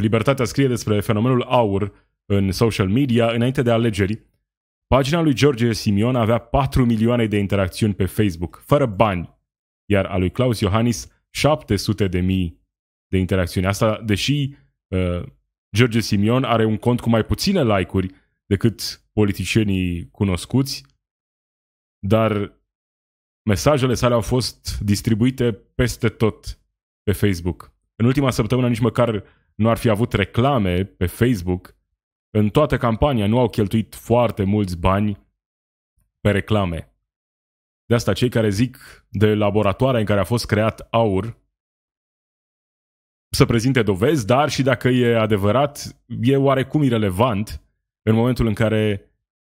Libertatea scrie despre fenomenul aur în social media înainte de alegeri. Pagina lui George Simion avea 4 milioane de interacțiuni pe Facebook, fără bani, iar a lui Claus Iohannis 700 de mii de interacțiuni. Asta deși uh, George Simion are un cont cu mai puține like-uri decât politicienii cunoscuți, dar mesajele sale au fost distribuite peste tot pe Facebook. În ultima săptămână nici măcar nu ar fi avut reclame pe Facebook, în toată campania nu au cheltuit foarte mulți bani pe reclame. De asta cei care zic de laboratoarea în care a fost creat aur, să prezinte dovezi, dar și dacă e adevărat, e oarecum irelevant în momentul în care,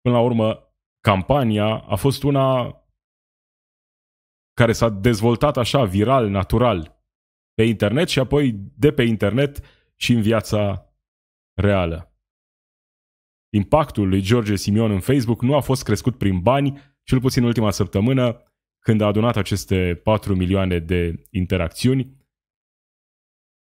până la urmă, campania a fost una care s-a dezvoltat așa, viral, natural, pe internet și apoi de pe internet și în viața reală. Impactul lui George Simion în Facebook nu a fost crescut prin bani, cel puțin în ultima săptămână, când a adunat aceste 4 milioane de interacțiuni.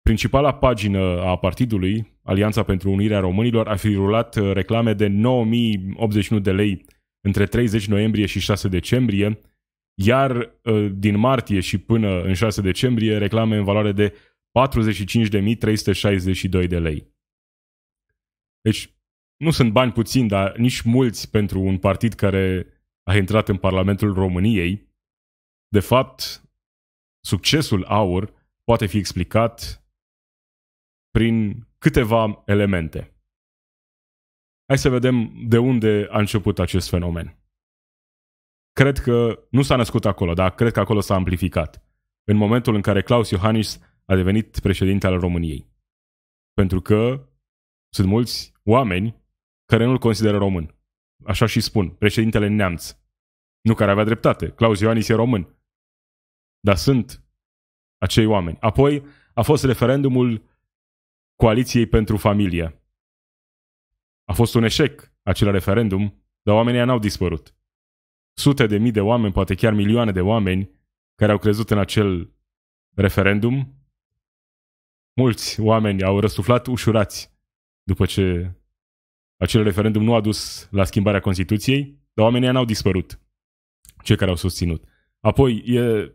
Principala pagină a partidului, Alianța pentru Unirea Românilor, a fi rulat uh, reclame de 9081 de lei între 30 noiembrie și 6 decembrie, iar uh, din martie și până în 6 decembrie reclame în valoare de 45.362 de lei. Deci, nu sunt bani puțini, dar nici mulți pentru un partid care a intrat în Parlamentul României. De fapt, succesul AUR poate fi explicat prin câteva elemente. Hai să vedem de unde a început acest fenomen. Cred că nu s-a născut acolo, dar cred că acolo s-a amplificat. În momentul în care Claus Iohannis a devenit președinte al României. Pentru că sunt mulți oameni care nu-l consideră român. Așa și spun, președintele neamț. Nu care avea dreptate, Claus Ioanis e român. Dar sunt acei oameni. Apoi a fost referendumul Coaliției pentru Familie. A fost un eșec acel referendum, dar oamenii n-au dispărut. Sute de mii de oameni, poate chiar milioane de oameni, care au crezut în acel referendum mulți oameni au răsuflat ușurați după ce acel referendum nu a dus la schimbarea Constituției, dar oamenii n-au dispărut, cei care au susținut. Apoi e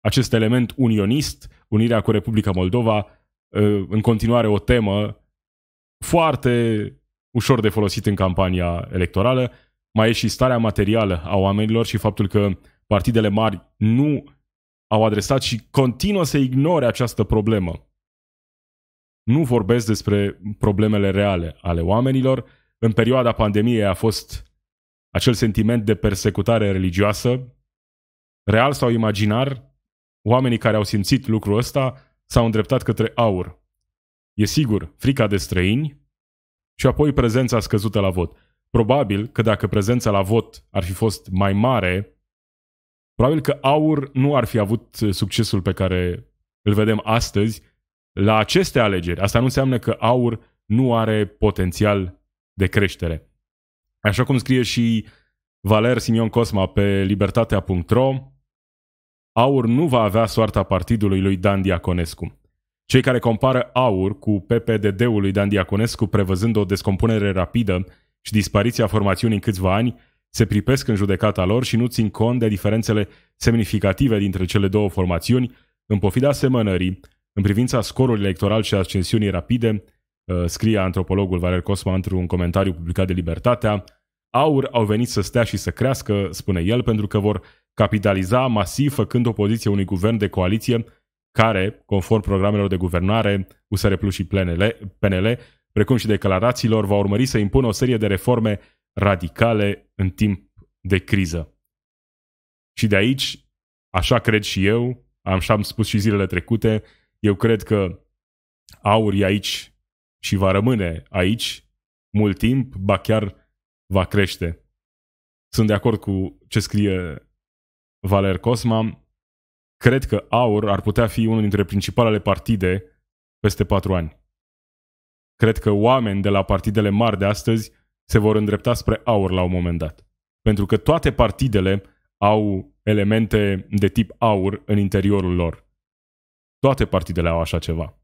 acest element unionist, unirea cu Republica Moldova, în continuare o temă foarte ușor de folosit în campania electorală. Mai e și starea materială a oamenilor și faptul că partidele mari nu au adresat și continuă să ignore această problemă nu vorbesc despre problemele reale ale oamenilor. În perioada pandemiei a fost acel sentiment de persecutare religioasă, real sau imaginar, oamenii care au simțit lucrul ăsta s-au îndreptat către aur. E sigur, frica de străini și apoi prezența scăzută la vot. Probabil că dacă prezența la vot ar fi fost mai mare, probabil că aur nu ar fi avut succesul pe care îl vedem astăzi, la aceste alegeri. Asta nu înseamnă că aur nu are potențial de creștere. Așa cum scrie și Valer Simion Cosma pe libertatea.ro, aur nu va avea soarta partidului lui Dan Diaconescu. Cei care compară aur cu PPDD-ul lui Dan Diaconescu, prevăzând o descompunere rapidă și dispariția formațiunii în câțiva ani, se pripesc în judecata lor și nu țin cont de diferențele semnificative dintre cele două formațiuni, în pofida asemănării, în privința scorului electoral și ascensiunii rapide, uh, scrie antropologul Valer Cosma într-un comentariu publicat de Libertatea, aur au venit să stea și să crească, spune el, pentru că vor capitaliza masiv făcând opoziție unui guvern de coaliție care, conform programelor de guvernare, USR Plus și PNL, PNL, precum și declarațiilor, va urmări să impună o serie de reforme radicale în timp de criză. Și de aici, așa cred și eu, am și am spus și zilele trecute, eu cred că aur e aici și va rămâne aici mult timp, ba chiar va crește. Sunt de acord cu ce scrie Valer Cosma. Cred că aur ar putea fi unul dintre principalele partide peste patru ani. Cred că oameni de la partidele mari de astăzi se vor îndrepta spre aur la un moment dat. Pentru că toate partidele au elemente de tip aur în interiorul lor. Toate partidele au așa ceva.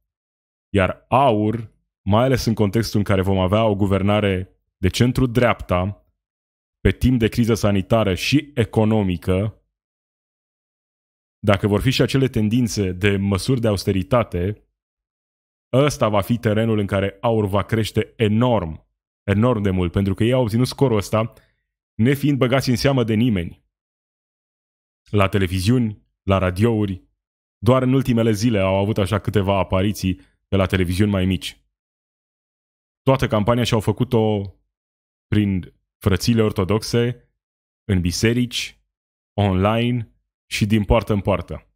Iar aur, mai ales în contextul în care vom avea o guvernare de centru-dreapta, pe timp de criză sanitară și economică, dacă vor fi și acele tendințe de măsuri de austeritate, ăsta va fi terenul în care aur va crește enorm, enorm de mult, pentru că ei au obținut scorul ăsta nefiind băgați în seamă de nimeni. La televiziuni, la radiouri, doar în ultimele zile au avut așa câteva apariții pe la televiziuni mai mici. Toată campania și-au făcut-o prin frățile ortodoxe, în biserici, online și din poartă în poartă.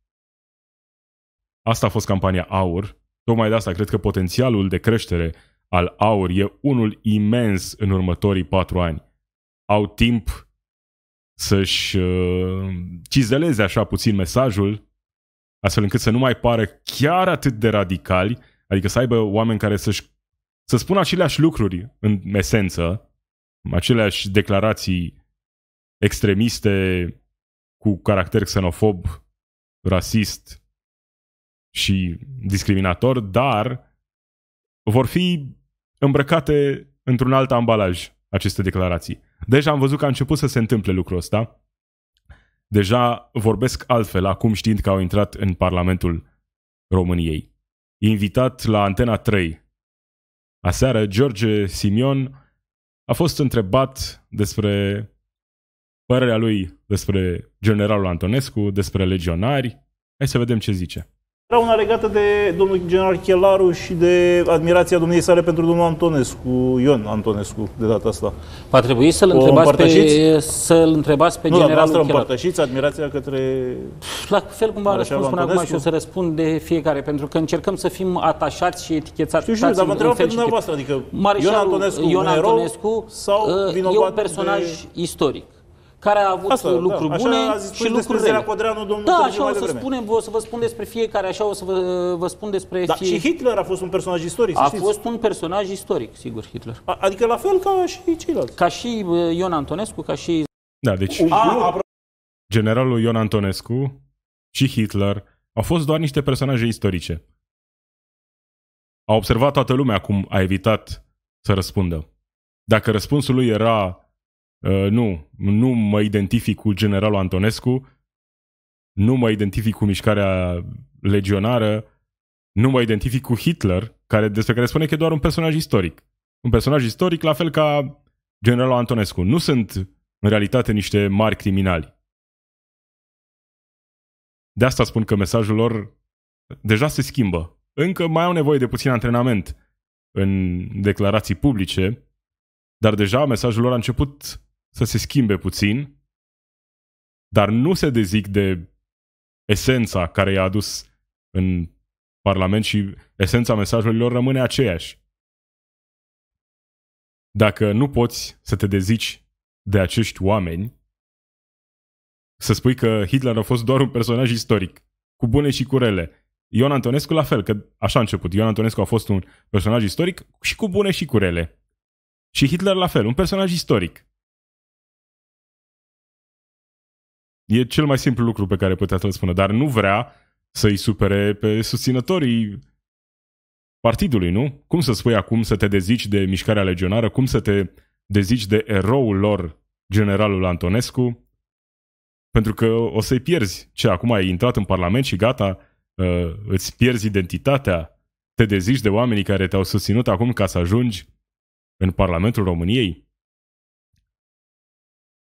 Asta a fost campania AUR. Tocmai de asta cred că potențialul de creștere al AUR e unul imens în următorii patru ani. Au timp să-și uh, cizeleze așa puțin mesajul, astfel încât să nu mai pară chiar atât de radicali, adică să aibă oameni care să-și, să spună aceleași lucruri în esență, aceleași declarații extremiste cu caracter xenofob, rasist și discriminator, dar vor fi îmbrăcate într-un alt ambalaj aceste declarații. Deja am văzut că a început să se întâmple lucrul ăsta deja vorbesc altfel acum știind că au intrat în Parlamentul României. Invitat la Antena 3, aseară George Simion a fost întrebat despre părerea lui despre generalul Antonescu, despre legionari. Hai să vedem ce zice. Era una legată de domnul general Chelaru și de admirația domniei sale pentru domnul Antonescu, Ion Antonescu, de data asta. Va trebui să-l întrebați pe, să-l întrebați pe nu, generalul Nu, împărtășiți admirația către... La fel cum v-a răspuns până acum și o să răspund de fiecare, pentru că încercăm să fim atașați și etichetați. Știu, știu, dar vă întreb pe dumneavoastră, adică Ion Antonescu, Ion Antonescu sau uh, e un personaj de... istoric care a avut Asta, da, lucruri da, bune și lucruri rele. Codreanu, domnul da, așa o să, devreme. spunem, o să vă spun despre fiecare, așa o să vă, vă spun despre da, fie... și Hitler a fost un personaj istoric, A știți? fost un personaj istoric, sigur, Hitler. A, adică la fel ca și ceilalți. Ca și Ion Antonescu, ca și... Da, deci a, apro- generalul Ion Antonescu și Hitler au fost doar niște personaje istorice. A observat toată lumea cum a evitat să răspundă. Dacă răspunsul lui era Uh, nu, nu mă identific cu generalul Antonescu, nu mă identific cu mișcarea legionară, nu mă identific cu Hitler, care, despre care spune că e doar un personaj istoric. Un personaj istoric, la fel ca generalul Antonescu. Nu sunt, în realitate, niște mari criminali. De asta spun că mesajul lor deja se schimbă. Încă mai au nevoie de puțin antrenament în declarații publice, dar deja mesajul lor a început să se schimbe puțin, dar nu se dezic de esența care i-a adus în Parlament și esența mesajului lor rămâne aceeași. Dacă nu poți să te dezici de acești oameni, să spui că Hitler a fost doar un personaj istoric, cu bune și cu rele. Ion Antonescu la fel, că așa a început. Ion Antonescu a fost un personaj istoric și cu bune și cu rele. Și Hitler la fel, un personaj istoric. E cel mai simplu lucru pe care putea să l spună, dar nu vrea să-i supere pe susținătorii partidului, nu? Cum să spui acum să te dezici de mișcarea legionară, cum să te dezici de eroul lor, generalul Antonescu, pentru că o să-i pierzi. Ce, acum ai intrat în Parlament și gata, uh, îți pierzi identitatea, te dezici de oamenii care te-au susținut acum ca să ajungi în Parlamentul României?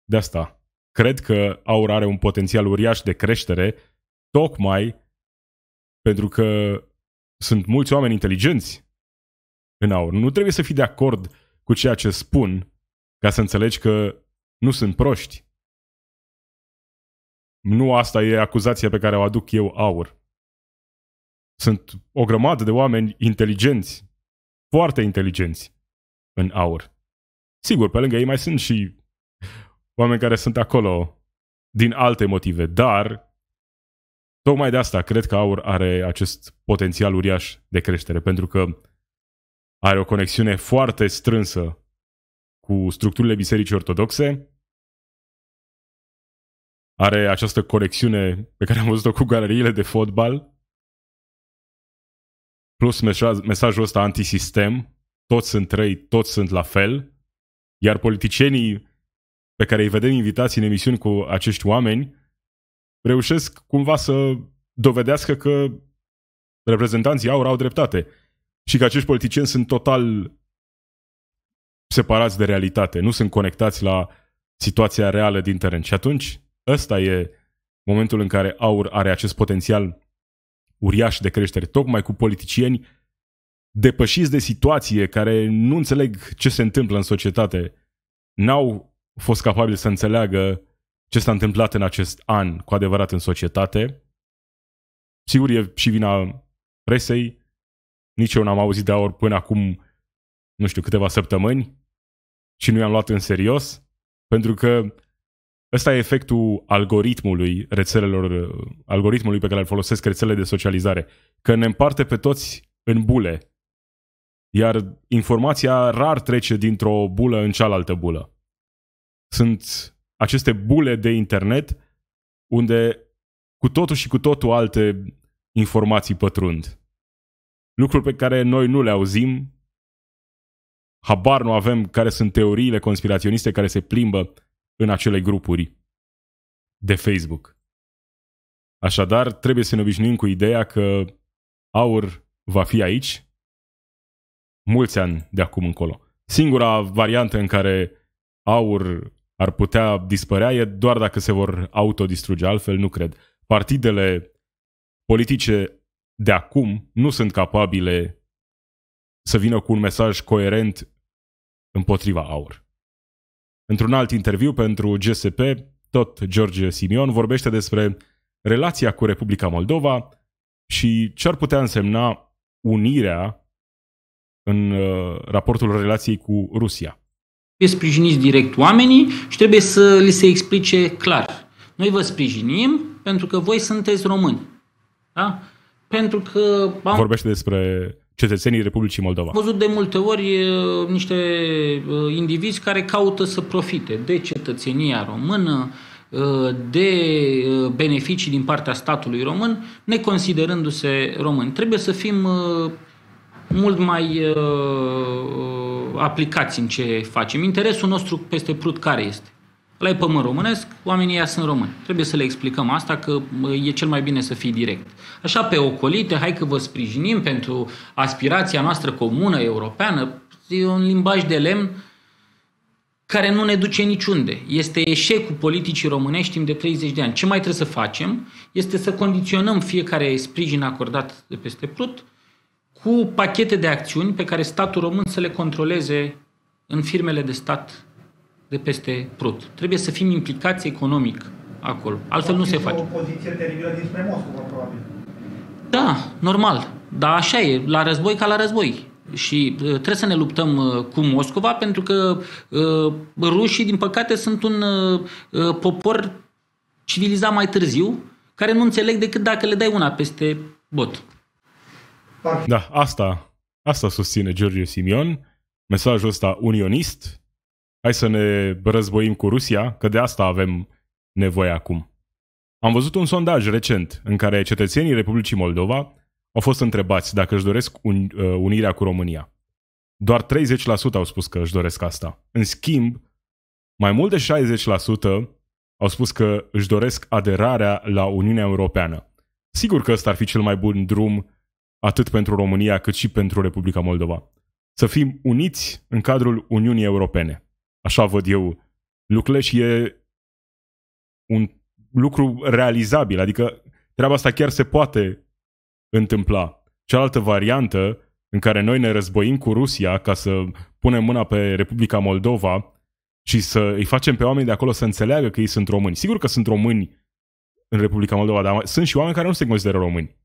De asta cred că Aur are un potențial uriaș de creștere, tocmai pentru că sunt mulți oameni inteligenți în Aur. Nu trebuie să fii de acord cu ceea ce spun ca să înțelegi că nu sunt proști. Nu asta e acuzația pe care o aduc eu Aur. Sunt o grămadă de oameni inteligenți, foarte inteligenți în Aur. Sigur, pe lângă ei mai sunt și oameni care sunt acolo din alte motive, dar tocmai de asta cred că Aur are acest potențial uriaș de creștere, pentru că are o conexiune foarte strânsă cu structurile bisericii ortodoxe, are această conexiune pe care am văzut-o cu galeriile de fotbal, plus mesajul ăsta antisistem, toți sunt răi, toți sunt la fel, iar politicienii pe care îi vedem invitați în emisiuni cu acești oameni, reușesc cumva să dovedească că reprezentanții aur au dreptate și că acești politicieni sunt total separați de realitate, nu sunt conectați la situația reală din teren. Și atunci, ăsta e momentul în care aur are acest potențial uriaș de creștere, tocmai cu politicieni depășiți de situație, care nu înțeleg ce se întâmplă în societate, n-au fost capabil să înțeleagă ce s-a întâmplat în acest an cu adevărat în societate. Sigur, e și vina presei. Nici eu n-am auzit de aur până acum, nu știu, câteva săptămâni și nu i-am luat în serios, pentru că ăsta e efectul algoritmului rețelelor, algoritmului pe care îl folosesc rețelele de socializare, că ne împarte pe toți în bule, iar informația rar trece dintr-o bulă în cealaltă bulă sunt aceste bule de internet unde cu totul și cu totul alte informații pătrund. Lucruri pe care noi nu le auzim, habar nu avem care sunt teoriile conspiraționiste care se plimbă în acele grupuri de Facebook. Așadar, trebuie să ne obișnuim cu ideea că aur va fi aici mulți ani de acum încolo. Singura variantă în care aur ar putea dispărea e doar dacă se vor autodistruge, altfel nu cred. Partidele politice de acum nu sunt capabile să vină cu un mesaj coerent împotriva aur. Într-un alt interviu pentru GSP, tot George Simion vorbește despre relația cu Republica Moldova și ce ar putea însemna unirea în uh, raportul relației cu Rusia. Trebuie sprijiniți direct oamenii și trebuie să li se explice clar. Noi vă sprijinim pentru că voi sunteți români. Da? Pentru că... Am... Vorbește despre cetățenii Republicii Moldova. Am văzut de multe ori niște indivizi care caută să profite de cetățenia română, de beneficii din partea statului român, neconsiderându-se români. Trebuie să fim mult mai uh, aplicați în ce facem. Interesul nostru peste Prut care este? La e pământ românesc, oamenii ăia sunt români. Trebuie să le explicăm asta că uh, e cel mai bine să fii direct. Așa pe ocolite, hai că vă sprijinim pentru aspirația noastră comună europeană, e un limbaj de lemn care nu ne duce niciunde. Este eșecul politicii românești timp de 30 de ani. Ce mai trebuie să facem este să condiționăm fiecare sprijin acordat de peste Prut cu pachete de acțiuni pe care statul român să le controleze în firmele de stat de peste Prut. Trebuie să fim implicați economic acolo. Altfel nu se face. o poziție teribilă dinspre Moscova, probabil. Da, normal. Dar așa e, la război ca la război. Și uh, trebuie să ne luptăm uh, cu Moscova pentru că uh, rușii, din păcate, sunt un popor civilizat mai târziu, care nu înțeleg decât dacă le dai una peste bot. Da, asta, asta susține George Simion, mesajul ăsta unionist, hai să ne războim cu Rusia, că de asta avem nevoie acum. Am văzut un sondaj recent în care cetățenii Republicii Moldova au fost întrebați dacă își doresc un, uh, unirea cu România. Doar 30% au spus că își doresc asta. În schimb, mai mult de 60% au spus că își doresc aderarea la Uniunea Europeană. Sigur că ăsta ar fi cel mai bun drum atât pentru România cât și pentru Republica Moldova. Să fim uniți în cadrul Uniunii Europene. Așa văd eu lucrurile și e un lucru realizabil, adică treaba asta chiar se poate întâmpla. Cealaltă variantă în care noi ne războim cu Rusia ca să punem mâna pe Republica Moldova și să îi facem pe oameni de acolo să înțeleagă că ei sunt români. Sigur că sunt români în Republica Moldova, dar sunt și oameni care nu se consideră români.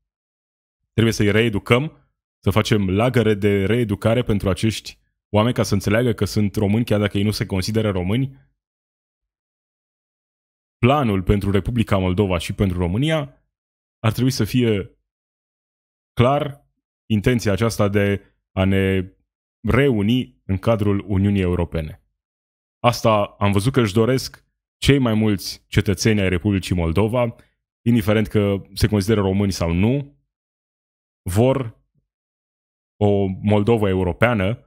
Trebuie să-i reeducăm, să facem lagăre de reeducare pentru acești oameni ca să înțeleagă că sunt români chiar dacă ei nu se consideră români. Planul pentru Republica Moldova și pentru România ar trebui să fie clar intenția aceasta de a ne reuni în cadrul Uniunii Europene. Asta am văzut că își doresc cei mai mulți cetățeni ai Republicii Moldova, indiferent că se consideră români sau nu, vor o Moldova europeană,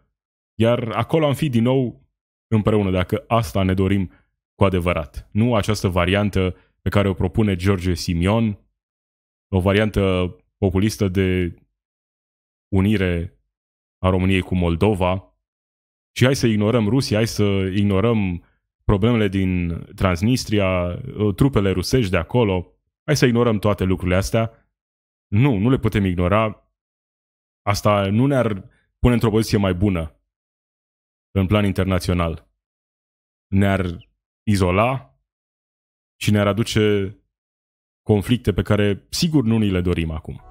iar acolo am fi din nou împreună, dacă asta ne dorim cu adevărat. Nu această variantă pe care o propune George Simion, o variantă populistă de unire a României cu Moldova și hai să ignorăm Rusia, hai să ignorăm problemele din Transnistria, trupele rusești de acolo, hai să ignorăm toate lucrurile astea nu, nu le putem ignora. Asta nu ne-ar pune într-o poziție mai bună în plan internațional. Ne-ar izola și ne-ar aduce conflicte pe care sigur nu ni le dorim acum.